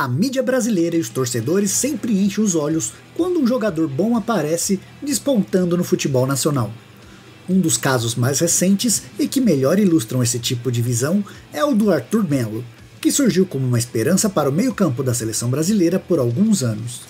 A mídia brasileira e os torcedores sempre enchem os olhos quando um jogador bom aparece despontando no futebol nacional. Um dos casos mais recentes e que melhor ilustram esse tipo de visão é o do Arthur Melo, que surgiu como uma esperança para o meio-campo da seleção brasileira por alguns anos.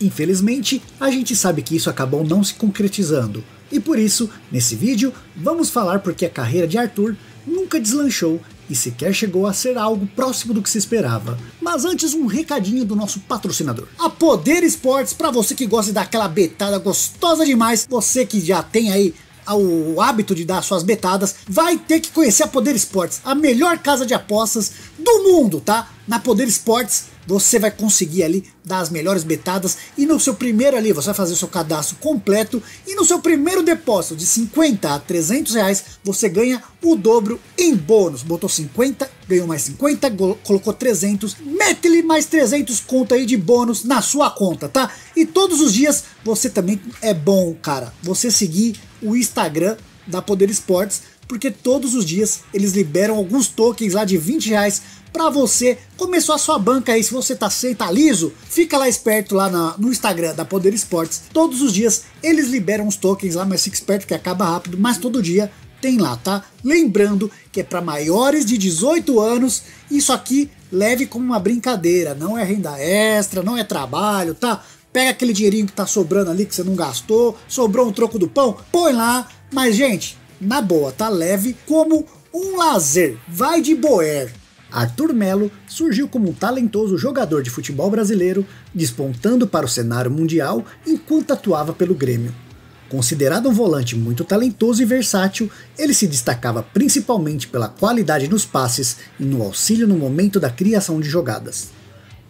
Infelizmente, a gente sabe que isso acabou não se concretizando, e por isso, nesse vídeo, vamos falar porque a carreira de Arthur nunca deslanchou e sequer chegou a ser algo próximo do que se esperava. Mas antes, um recadinho do nosso patrocinador. A Poder Esportes, para você que gosta daquela betada gostosa demais, você que já tem aí o hábito de dar suas betadas, vai ter que conhecer a Poder Esportes, a melhor casa de apostas do mundo, tá? Na Poder Esportes você vai conseguir ali dar as melhores betadas e no seu primeiro ali você vai fazer o seu cadastro completo e no seu primeiro depósito de 50 a 300 reais você ganha o dobro em bônus. Botou 50, ganhou mais 50, colocou 300, mete-lhe mais 300 conto aí de bônus na sua conta, tá? E todos os dias você também é bom, cara, você seguir o Instagram da Poder Esportes porque todos os dias eles liberam alguns tokens lá de 20 reais para você começou a sua banca aí. Se você tá sem, tá liso, fica lá esperto lá na, no Instagram da Poder Esportes. Todos os dias eles liberam os tokens lá, mas fica esperto que acaba rápido, mas todo dia tem lá, tá? Lembrando que é para maiores de 18 anos, isso aqui leve como uma brincadeira, não é renda extra, não é trabalho, tá? Pega aquele dinheirinho que tá sobrando ali que você não gastou, sobrou um troco do pão, põe lá, mas gente, na boa, tá leve como um lazer, vai de boer, Arthur Melo surgiu como um talentoso jogador de futebol brasileiro, despontando para o cenário mundial enquanto atuava pelo Grêmio. Considerado um volante muito talentoso e versátil, ele se destacava principalmente pela qualidade nos passes e no auxílio no momento da criação de jogadas.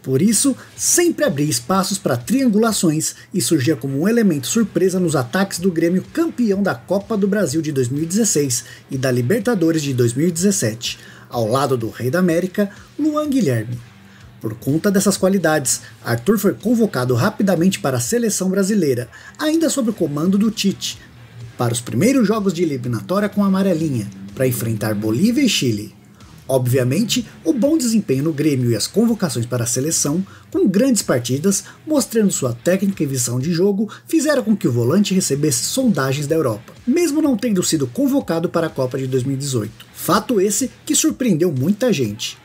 Por isso, sempre abria espaços para triangulações e surgia como um elemento surpresa nos ataques do Grêmio campeão da Copa do Brasil de 2016 e da Libertadores de 2017 ao lado do rei da América, Luan Guilherme. Por conta dessas qualidades, Arthur foi convocado rapidamente para a seleção brasileira, ainda sob o comando do Tite, para os primeiros jogos de eliminatória com a amarelinha, para enfrentar Bolívia e Chile. Obviamente, o bom desempenho no Grêmio e as convocações para a seleção, com grandes partidas, mostrando sua técnica e visão de jogo, fizeram com que o volante recebesse sondagens da Europa, mesmo não tendo sido convocado para a Copa de 2018. Fato esse que surpreendeu muita gente.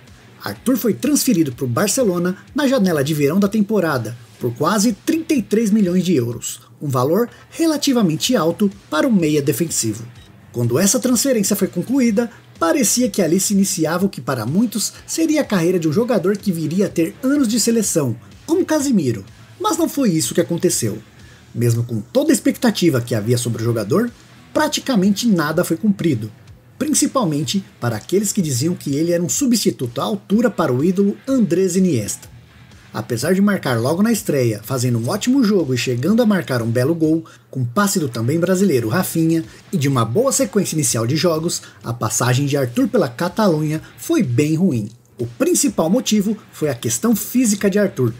Arthur foi transferido para o Barcelona na janela de verão da temporada, por quase 33 milhões de euros, um valor relativamente alto para um meia defensivo. Quando essa transferência foi concluída, parecia que ali se iniciava o que para muitos seria a carreira de um jogador que viria a ter anos de seleção, como Casimiro. Mas não foi isso que aconteceu. Mesmo com toda a expectativa que havia sobre o jogador, praticamente nada foi cumprido, principalmente para aqueles que diziam que ele era um substituto à altura para o ídolo Andrés Iniesta. Apesar de marcar logo na estreia, fazendo um ótimo jogo e chegando a marcar um belo gol, com passe do também brasileiro Rafinha e de uma boa sequência inicial de jogos, a passagem de Arthur pela Catalunha foi bem ruim. O principal motivo foi a questão física de Arthur.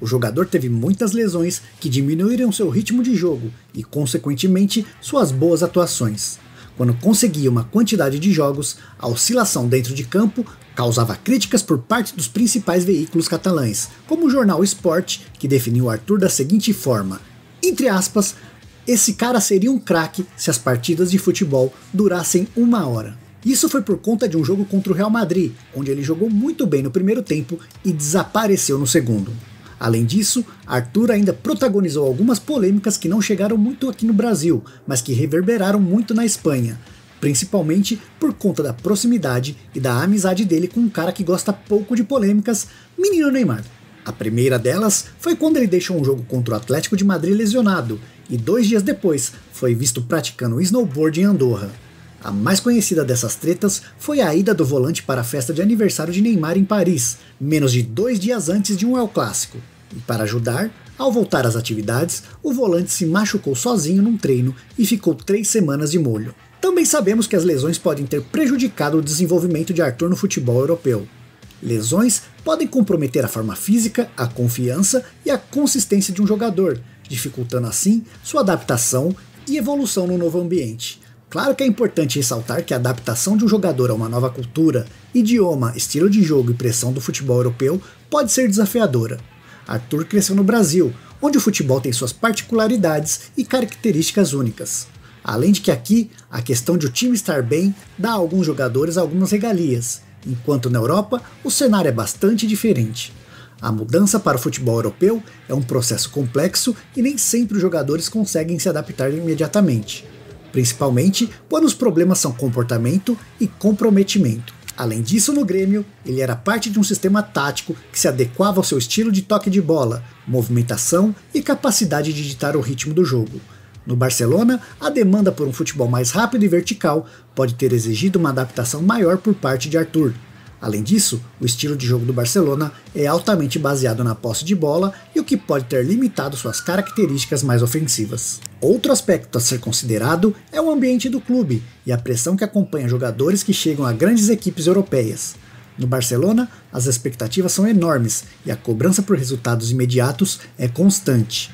O jogador teve muitas lesões que diminuíram seu ritmo de jogo e, consequentemente, suas boas atuações. Quando conseguia uma quantidade de jogos, a oscilação dentro de campo causava críticas por parte dos principais veículos catalães, como o jornal Sport, que definiu Arthur da seguinte forma: entre aspas, esse cara seria um craque se as partidas de futebol durassem uma hora. Isso foi por conta de um jogo contra o Real Madrid, onde ele jogou muito bem no primeiro tempo e desapareceu no segundo. Além disso, Arthur ainda protagonizou algumas polêmicas que não chegaram muito aqui no Brasil, mas que reverberaram muito na Espanha, principalmente por conta da proximidade e da amizade dele com um cara que gosta pouco de polêmicas, menino Neymar. A primeira delas foi quando ele deixou um jogo contra o Atlético de Madrid lesionado, e dois dias depois foi visto praticando snowboard em Andorra. A mais conhecida dessas tretas foi a ida do volante para a festa de aniversário de Neymar em Paris, menos de dois dias antes de um El Clássico. E para ajudar, ao voltar às atividades, o volante se machucou sozinho num treino e ficou três semanas de molho. Também sabemos que as lesões podem ter prejudicado o desenvolvimento de Arthur no futebol europeu. Lesões podem comprometer a forma física, a confiança e a consistência de um jogador, dificultando assim sua adaptação e evolução no novo ambiente. Claro que é importante ressaltar que a adaptação de um jogador a uma nova cultura, idioma, estilo de jogo e pressão do futebol europeu pode ser desafiadora. Arthur cresceu no Brasil, onde o futebol tem suas particularidades e características únicas. Além de que aqui, a questão de o time estar bem dá a alguns jogadores algumas regalias, enquanto na Europa o cenário é bastante diferente. A mudança para o futebol europeu é um processo complexo e nem sempre os jogadores conseguem se adaptar imediatamente principalmente quando os problemas são comportamento e comprometimento. Além disso, no Grêmio, ele era parte de um sistema tático que se adequava ao seu estilo de toque de bola, movimentação e capacidade de ditar o ritmo do jogo. No Barcelona, a demanda por um futebol mais rápido e vertical pode ter exigido uma adaptação maior por parte de Arthur, Além disso, o estilo de jogo do Barcelona é altamente baseado na posse de bola e o que pode ter limitado suas características mais ofensivas. Outro aspecto a ser considerado é o ambiente do clube e a pressão que acompanha jogadores que chegam a grandes equipes europeias. No Barcelona, as expectativas são enormes e a cobrança por resultados imediatos é constante.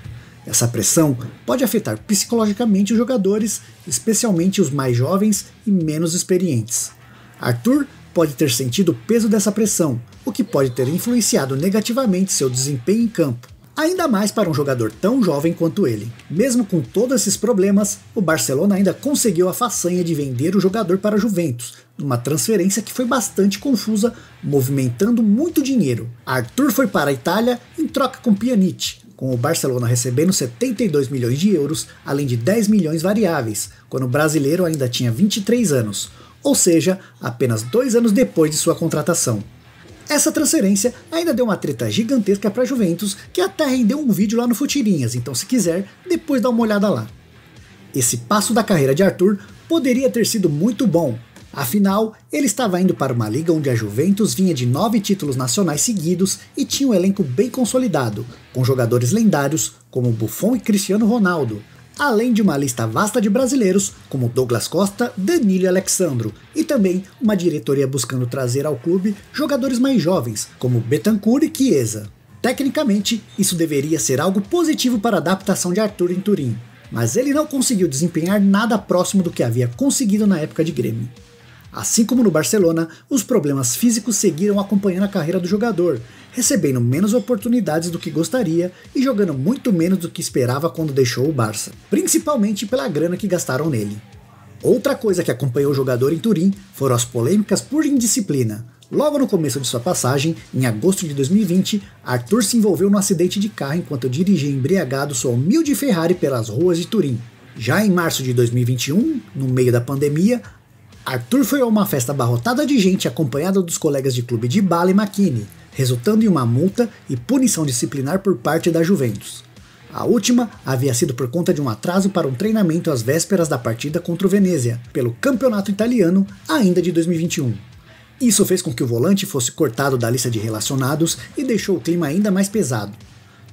Essa pressão pode afetar psicologicamente os jogadores, especialmente os mais jovens e menos experientes. Arthur pode ter sentido o peso dessa pressão, o que pode ter influenciado negativamente seu desempenho em campo. Ainda mais para um jogador tão jovem quanto ele. Mesmo com todos esses problemas, o Barcelona ainda conseguiu a façanha de vender o jogador para a Juventus, numa transferência que foi bastante confusa, movimentando muito dinheiro. Arthur foi para a Itália em troca com Pjanic, com o Barcelona recebendo 72 milhões de euros, além de 10 milhões variáveis, quando o brasileiro ainda tinha 23 anos ou seja, apenas dois anos depois de sua contratação. Essa transferência ainda deu uma treta gigantesca para a Juventus, que até rendeu um vídeo lá no Futirinhas, então se quiser, depois dá uma olhada lá. Esse passo da carreira de Arthur poderia ter sido muito bom, afinal, ele estava indo para uma liga onde a Juventus vinha de nove títulos nacionais seguidos e tinha um elenco bem consolidado, com jogadores lendários como Buffon e Cristiano Ronaldo, além de uma lista vasta de brasileiros como Douglas Costa, Danilo e Alexandro, e também uma diretoria buscando trazer ao clube jogadores mais jovens, como Betancourt e Chiesa. Tecnicamente, isso deveria ser algo positivo para a adaptação de Arthur em Turim, mas ele não conseguiu desempenhar nada próximo do que havia conseguido na época de Grêmio. Assim como no Barcelona, os problemas físicos seguiram acompanhando a carreira do jogador, recebendo menos oportunidades do que gostaria e jogando muito menos do que esperava quando deixou o Barça, principalmente pela grana que gastaram nele. Outra coisa que acompanhou o jogador em Turim foram as polêmicas por indisciplina. Logo no começo de sua passagem, em agosto de 2020, Arthur se envolveu num acidente de carro enquanto dirigia embriagado sua humilde Ferrari pelas ruas de Turim. Já em março de 2021, no meio da pandemia, Arthur foi a uma festa abarrotada de gente acompanhada dos colegas de clube de Bala e McKinney, resultando em uma multa e punição disciplinar por parte da Juventus. A última havia sido por conta de um atraso para um treinamento às vésperas da partida contra o Venezia, pelo campeonato italiano, ainda de 2021. Isso fez com que o volante fosse cortado da lista de relacionados e deixou o clima ainda mais pesado.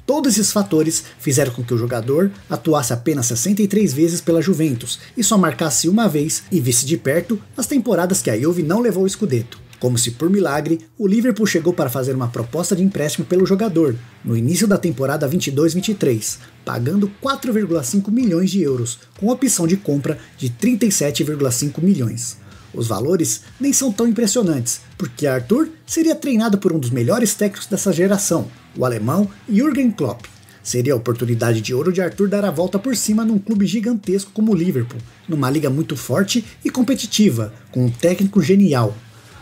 Todos esses fatores fizeram com que o jogador atuasse apenas 63 vezes pela Juventus e só marcasse uma vez e visse de perto as temporadas que a Juve não levou o escudeto. Como se por milagre, o Liverpool chegou para fazer uma proposta de empréstimo pelo jogador no início da temporada 22-23, pagando 4,5 milhões de euros, com opção de compra de 37,5 milhões. Os valores nem são tão impressionantes, porque Arthur seria treinado por um dos melhores técnicos dessa geração, o alemão Jürgen Klopp. Seria a oportunidade de ouro de Arthur dar a volta por cima num clube gigantesco como o Liverpool, numa liga muito forte e competitiva, com um técnico genial,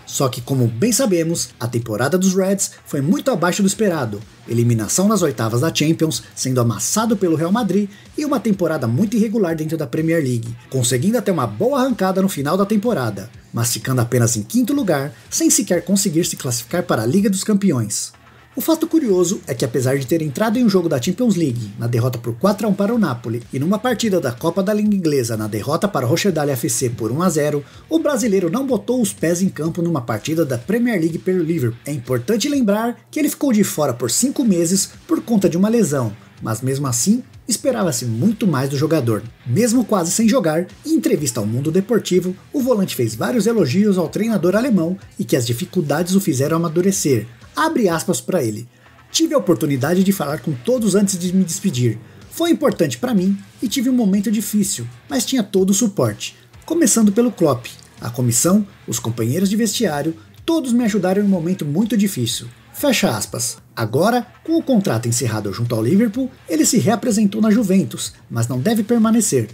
só que, como bem sabemos, a temporada dos Reds foi muito abaixo do esperado. Eliminação nas oitavas da Champions, sendo amassado pelo Real Madrid e uma temporada muito irregular dentro da Premier League, conseguindo até uma boa arrancada no final da temporada, mas ficando apenas em quinto lugar, sem sequer conseguir se classificar para a Liga dos Campeões. O fato curioso é que apesar de ter entrado em um jogo da Champions League, na derrota por 4 a 1 para o Napoli, e numa partida da Copa da Liga Inglesa, na derrota para o Rochdale FC por 1 a 0, o brasileiro não botou os pés em campo numa partida da Premier League pelo Liverpool. É importante lembrar que ele ficou de fora por 5 meses por conta de uma lesão, mas mesmo assim, esperava-se muito mais do jogador. Mesmo quase sem jogar, em entrevista ao Mundo Deportivo, o volante fez vários elogios ao treinador alemão e que as dificuldades o fizeram amadurecer, Abre aspas para ele. Tive a oportunidade de falar com todos antes de me despedir. Foi importante para mim e tive um momento difícil, mas tinha todo o suporte. Começando pelo Klopp, a comissão, os companheiros de vestiário, todos me ajudaram em um momento muito difícil. Fecha aspas. Agora, com o contrato encerrado junto ao Liverpool, ele se reapresentou na Juventus, mas não deve permanecer.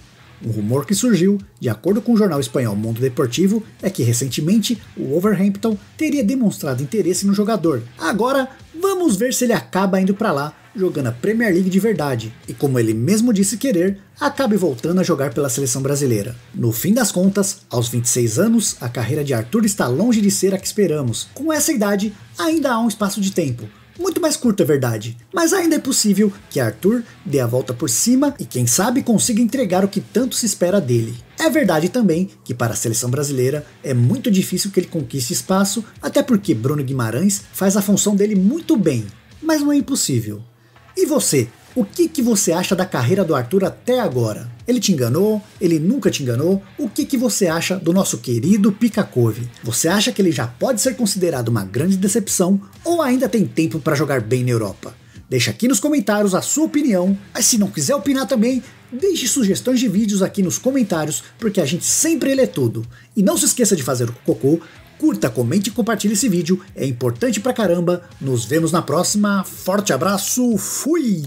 Um rumor que surgiu, de acordo com o jornal espanhol Mundo Deportivo, é que recentemente o Wolverhampton teria demonstrado interesse no jogador. Agora, vamos ver se ele acaba indo para lá jogando a Premier League de verdade e, como ele mesmo disse querer, acabe voltando a jogar pela seleção brasileira. No fim das contas, aos 26 anos, a carreira de Arthur está longe de ser a que esperamos. Com essa idade, ainda há um espaço de tempo muito mais curto, é verdade, mas ainda é possível que Arthur dê a volta por cima e, quem sabe, consiga entregar o que tanto se espera dele. É verdade também que para a seleção brasileira é muito difícil que ele conquiste espaço, até porque Bruno Guimarães faz a função dele muito bem, mas não é impossível. E você, o que, que você acha da carreira do Arthur até agora? Ele te enganou? Ele nunca te enganou? O que, que você acha do nosso querido Picacove? Você acha que ele já pode ser considerado uma grande decepção ou ainda tem tempo para jogar bem na Europa? Deixa aqui nos comentários a sua opinião, mas se não quiser opinar também, deixe sugestões de vídeos aqui nos comentários, porque a gente sempre lê tudo. E não se esqueça de fazer o cocô, curta, comente e compartilhe esse vídeo, é importante pra caramba. Nos vemos na próxima, forte abraço, fui!